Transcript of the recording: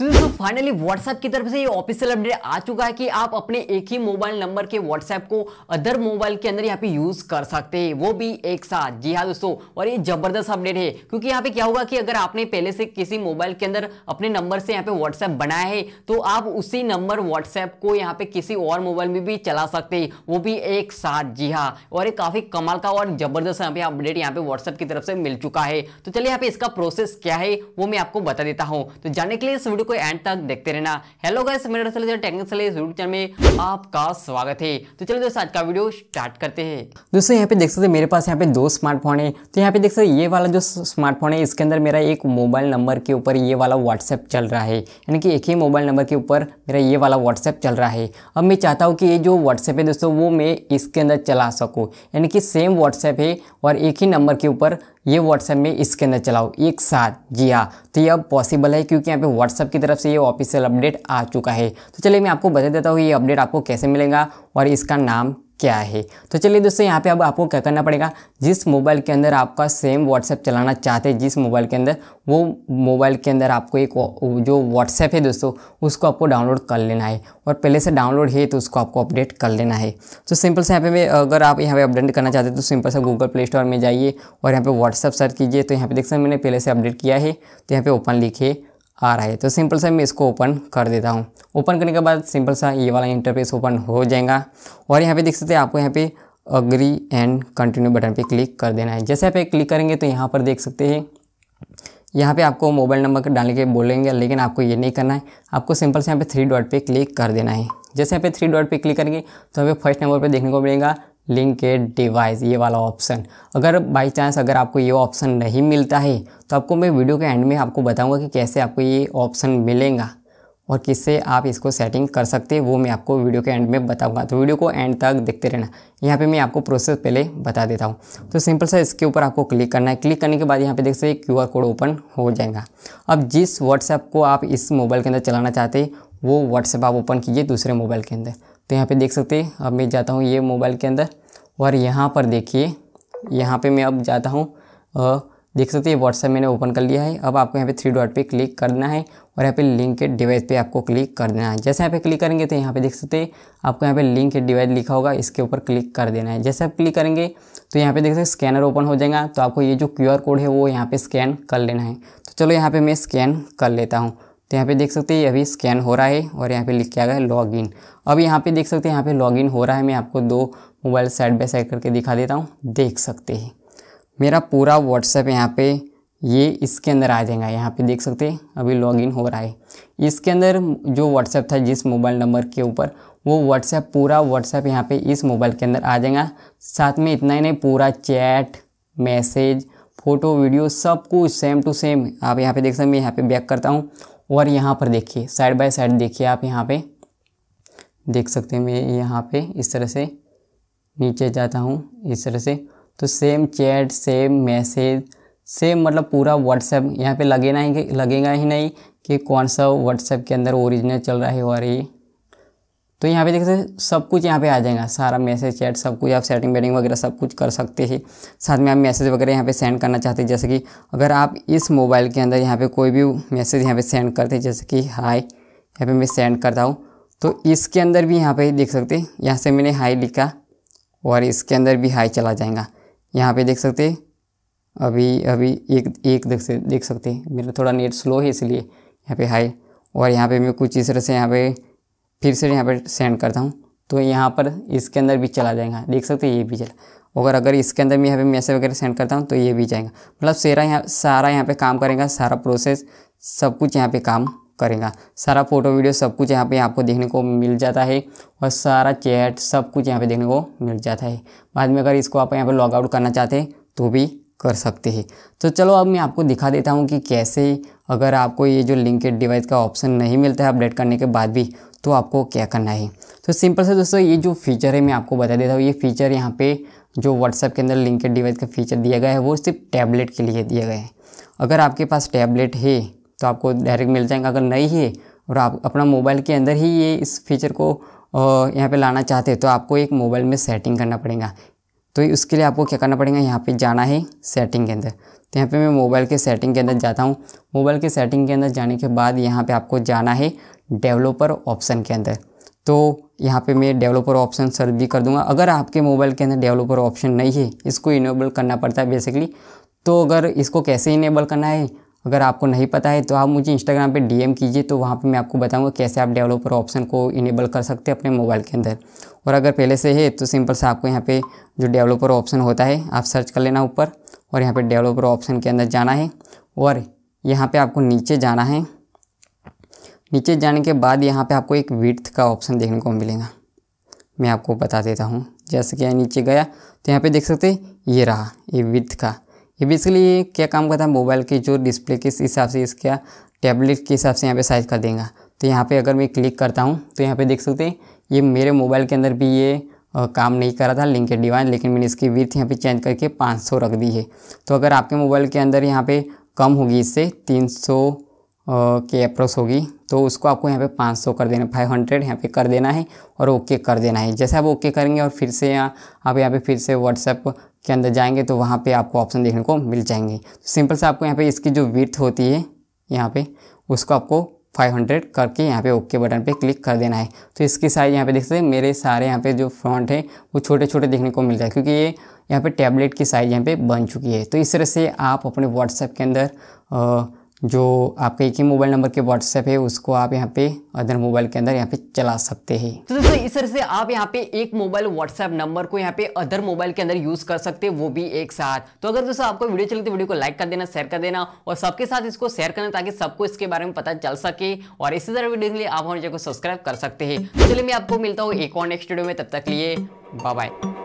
तो दोस्तों finally WhatsApp की तरफ से ये ऑफिशियल अपडेट आ चुका है कि आप अपने एक ही मोबाइल नंबर के व्हाट्सएप को अदर मोबाइल के अंदर यहाँ पे यूज कर सकते हैं वो भी एक साथ जी हाँ दोस्तों और ये जबरदस्त अपडेट है क्योंकि यहाँ पे क्या होगा कि अगर आपने पहले से किसी मोबाइल के अंदर अपने नंबर से यहाँ पे व्हाट्सएप बनाया है तो आप उसी नंबर व्हाट्सएप को यहाँ पे किसी और मोबाइल में भी चला सकते हैं वो भी एक साथ जी हाँ और ये काफी कमाल का और जबरदस्त यहाँ पे अपडेट यहाँ पे व्हाट्सएप की तरफ से मिल चुका है तो चलिए यहाँ पे इसका प्रोसेस क्या है वो मैं आपको बता देता हूँ तो जाने के लिए इस वीडियो को एंड तक देखते रहना हेलो गाइस मेरे दोस्तों टेक्निकल सलेज यूट्यूब चैनल में आपका स्वागत है तो चलो दोस्तों आज का वीडियो स्टार्ट करते हैं दोस्तों यहाँ पे देख सकते मेरे पास यहाँ पे दो स्मार्टफोन है तो यहाँ पे देख सकते ये वाला जो स्मार्टफोन है इसके अंदर मेरा एक मोबाइल नंबर के ऊपर ये वाला व्हाट्सएप चल रहा है यानी कि एक ही मोबाइल नंबर के ऊपर मेरा ये वाला व्हाट्सएप चल रहा है अब मैं चाहता हूँ कि ये जो व्हाट्सएप है दोस्तों वो मैं इसके अंदर चला सकूँ यानी कि सेम व्हाट्सएप है और एक ही नंबर के ऊपर ये व्हाट्सएप में इसके अंदर चलाओ एक साथ जी हाँ तो ये अब पॉसिबल है क्योंकि यहाँ पे व्हाट्सएप की तरफ से ये ऑफिशियल अपडेट आ चुका है तो चलिए मैं आपको बता देता हूँ ये अपडेट आपको कैसे मिलेगा और इसका नाम क्या है तो चलिए दोस्तों यहाँ पे अब आपको क्या करना पड़ेगा जिस मोबाइल के अंदर आपका सेम व्हाट्सएप चलाना चाहते हैं जिस मोबाइल के अंदर वो मोबाइल के अंदर आपको एक जो व्हाट्सएप है दोस्तों उसको आपको डाउनलोड कर लेना है और पहले से डाउनलोड है तो उसको आपको अपडेट कर लेना है तो सिंपल से यहाँ पे अगर आप यहाँ पे अपडेट करना चाहते हैं तो सिंपल से गूगल प्ले स्टोर में जाइए और यहाँ पर व्हाट्सअप सर्च कीजिए तो यहाँ पर देख सकते मैंने पहले से अपडेट किया है तो यहाँ पर ओपन लिखे आ रहा है तो सिंपल सा मैं इसको ओपन कर देता हूँ ओपन करने के बाद सिंपल सा ये वाला इंटरफेस ओपन हो जाएगा और यहाँ पे देख सकते हैं आपको यहाँ पे अग्री एंड कंटिन्यू बटन पे क्लिक कर देना है जैसे आप क्लिक करेंगे तो यहाँ पर देख सकते हैं यहाँ पे आपको मोबाइल नंबर डालने के बोलेंगे लेकिन आपको ये नहीं करना है आपको सिंपल से यहाँ पे थ्री डॉट पे क्लिक कर देना है जैसे यहाँ पे थ्री डॉट पे क्लिक करेंगे तो हमें फर्स्ट नंबर पे देखने को मिलेगा लिंक एड डिवाइस ये वाला ऑप्शन अगर बाय चांस अगर आपको ये ऑप्शन नहीं मिलता है तो आपको मैं वीडियो के एंड में आपको बताऊंगा कि कैसे आपको ये ऑप्शन मिलेगा और किससे आप इसको सेटिंग कर सकते हैं वो मैं आपको वीडियो के एंड में बताऊंगा तो वीडियो को एंड तक देखते रहना यहाँ पे मैं आपको प्रोसेस पहले बता देता हूँ तो सिंपल सा इसके ऊपर आपको क्लिक करना है क्लिक करने के बाद यहाँ पे देख सकते क्यू आर कोड ओपन हो जाएगा अब जिस व्हाट्सएप को आप इस मोबाइल के अंदर चलाना चाहते वो व्हाट्सएप आप ओपन कीजिए दूसरे मोबाइल के अंदर तो यहाँ पर देख सकते अब मैं जाता हूँ ये मोबाइल के अंदर और यहाँ पर देखिए यहाँ पे मैं अब जाता हूँ देख सकते हैं व्हाट्सएप मैंने ओपन कर लिया है अब आपको यहाँ पे थ्री डॉट पे क्लिक करना है और यहाँ पे लिंक के डिवाइस पे आपको क्लिक कर देना है जैसे यहाँ पे क्लिक करेंगे तो यहाँ पे देख सकते हैं आपको यहाँ पे लिंक के डिवाइस लिखा होगा इसके ऊपर क्लिक कर देना है जैसे आप क्लिक करेंगे तो यहाँ पे देख सकते स्कैनर ओपन हो जाएगा तो आपको ये जो क्यू कोड है वो यहाँ पर स्कैन कर लेना है तो चलो यहाँ पर मैं स्कैन कर लेता हूँ तो यहाँ पे देख सकते हैं अभी स्कैन हो रहा है और यहाँ पे लिख के आ गया है लॉगिन अब यहाँ पे देख सकते हैं यहाँ पे लॉगिन हो रहा है मैं आपको दो मोबाइल साइड बाई साइड करके दिखा देता हूँ देख सकते हैं मेरा पूरा व्हाट्सएप यहाँ पे ये इसके अंदर आ जाएगा यहाँ पे देख सकते हैं अभी लॉगिन हो रहा है इसके अंदर जो व्हाट्सएप था जिस मोबाइल नंबर के ऊपर वो व्हाट्सएप पूरा व्हाट्सएप यहाँ पे इस मोबाइल के अंदर आ जाएगा साथ में इतना ही नहीं पूरा चैट मैसेज फ़ोटो वीडियो सब कुछ सेम टू सेम आप यहाँ पे देख सकते हैं मैं यहाँ पर बैक करता हूँ और यहाँ पर देखिए साइड बाय साइड देखिए आप यहाँ पर देख सकते हैं मैं यहाँ पर इस तरह से नीचे जाता हूँ इस तरह से तो same chat same message same मतलब पूरा व्हाट्सएप यहाँ पे लगे ना ही लगेगा ही नहीं कि कौन सा व्हाट्सएप के अंदर ओरिजिनल चल रहा है और ये तो यहाँ पे देख सकते सब कुछ यहाँ पे आ जाएगा सारा मैसेज चैट सब कुछ आप सेटिंग वेटिंग वगैरह सब कुछ कर सकते हैं साथ में आप मैसेज वगैरह यहाँ पे सेंड करना चाहते हैं जैसे कि अगर आप इस मोबाइल के अंदर यहाँ पे कोई भी मैसेज यहाँ पे सेंड करते हैं जैसे कि हाई यहाँ पे मैं सेंड करता हूँ तो इसके अंदर भी यहाँ पे देख सकते यहाँ से मैंने हाई लिखा और इसके अंदर भी हाई चला जाएगा यहाँ पे देख सकते अभी अभी एक एक देख से देख सकते मेरा थोड़ा नेट स्लो है इसलिए यहाँ पे हाई और यहाँ पे मैं कुछ इस तरह से यहाँ पे फिर से यहाँ पे सेंड करता हूँ तो यहाँ पर इसके अंदर भी चला जाएगा देख सकते ये भी चला और अगर इसके अंदर मैं यहाँ पे मैसेज वगैरह सेंड करता हूँ तो ये भी जाएगा मतलब सारा यहाँ सारा यहाँ पर काम करेगा सारा प्रोसेस सब कुछ यहाँ पर काम करेगा सारा फोटो वीडियो सब कुछ यहाँ पे आपको देखने को मिल जाता है और सारा चैट सब कुछ यहाँ पे देखने को मिल जाता है बाद में अगर इसको आप यहाँ पे आउट करना चाहते हैं तो भी कर सकते हैं तो चलो अब मैं आपको दिखा देता हूँ कि कैसे अगर आपको ये जो लिंकेड डिवाइस का ऑप्शन नहीं मिलता है अपडेट करने के बाद भी तो आपको क्या करना है तो सिंपल से दोस्तों ये जो फीचर है मैं आपको बता देता हूँ ये फीचर यहाँ पर जो व्हाट्सएप के अंदर लिंकेड डिवाइस का फीचर दिया गया है वो सिर्फ टैबलेट के लिए दिया गया है अगर आपके पास टैबलेट है तो आपको डायरेक्ट मिल जाएंगे अगर नहीं है और आप अपना मोबाइल के अंदर ही ये इस फीचर को यहाँ पे लाना चाहते हैं तो आपको एक मोबाइल में सेटिंग करना पड़ेगा तो उसके लिए आपको क्या करना पड़ेगा यहाँ पे जाना है सेटिंग के अंदर तो यहाँ पे मैं मोबाइल के सेटिंग के अंदर जाता हूँ मोबाइल के सेटिंग के अंदर जाने के बाद यहाँ पर आपको जाना है डेवलपर ऑप्शन के अंदर तो यहाँ पे मैं डेवलपर ऑप्शन सर्च भी कर दूंगा अगर आपके मोबाइल के अंदर डेवलपर ऑप्शन नहीं है इसको इनेबल करना पड़ता है बेसिकली तो अगर इसको कैसे इनेबल करना है अगर आपको नहीं पता है तो आप मुझे इंस्टाग्राम पे डीएम कीजिए तो वहाँ पे मैं आपको बताऊँगा कैसे आप डेवलपर ऑप्शन को इनेबल कर सकते हैं अपने मोबाइल के अंदर और अगर पहले से है तो सिंपल से आपको यहाँ पे जो डेवलपर ऑप्शन होता है आप सर्च कर लेना ऊपर और यहाँ पे डेवलपर ऑप्शन के अंदर जाना है और यहाँ पे आपको नीचे जाना है नीचे जाने के बाद यहाँ पे आपको एक विथ का ऑप्शन देखने को मिलेगा मैं आपको बता देता हूँ जैसे कि नीचे गया तो यहाँ पे देख सकते ये रहा ये विथ का ये बेसिकली क्या काम करता है मोबाइल की जो डिस्प्ले के हिसाब से इसका टैबलेट के हिसाब से यहाँ पे साइज कर देंगे तो यहाँ पे अगर मैं क्लिक करता हूँ तो यहाँ पे देख सकते हैं ये मेरे मोबाइल के अंदर भी ये आ, काम नहीं कर रहा था लिंक डिवाइन लेकिन मैंने इसकी विथ यहाँ पे चेंज करके 500 रख दी है तो अगर आपके मोबाइल के अंदर यहाँ पे कम होगी इससे 300 के अप्रोच होगी तो उसको आपको यहाँ पे 500 कर देना 500 हंड्रेड यहाँ पर कर देना है और ओके कर देना है जैसे आप ओके करेंगे और फिर से यहाँ आप यहाँ पे फिर से व्हाट्सएप के अंदर जाएंगे तो वहाँ पे आपको ऑप्शन देखने को मिल जाएंगे तो सिंपल से आपको यहाँ पे इसकी जो विथ होती है यहाँ पे उसको आपको 500 करके यहाँ पे ओके बटन पे क्लिक कर देना है तो इसकी साइज़ यहाँ पे देख सकते हैं मेरे सारे यहाँ पे जो फ्रंट है वो छोटे छोटे देखने को मिल जाए क्योंकि ये यहाँ पे टैबलेट की साइज़ यहाँ पे बन चुकी है तो इस तरह से आप अपने व्हाट्सएप के अंदर जो आपका एक ही मोबाइल नंबर के व्हाट्सएप है उसको आप यहाँ पे अदर मोबाइल के अंदर यहाँ पे चला सकते हैं तो दोस्तों इस तरह से आप यहाँ पे एक मोबाइल व्हाट्सएप नंबर को यहाँ पे अदर मोबाइल के अंदर यूज कर सकते हैं वो भी एक साथ तो अगर दोस्तों आपको वीडियो चले तो वीडियो को लाइक कर देना शेयर कर देना और सबके साथ इसको शेयर करना ताकि सबको इसके बारे में पता चल सके और इसी तरह वीडियो के लिए आप हमारे चैनल को सब्सक्राइब कर सकते हैं तो चलिए मैं आपको मिलता हूँ एक और नेक्स्ट वीडियो में तब तक लिए बाय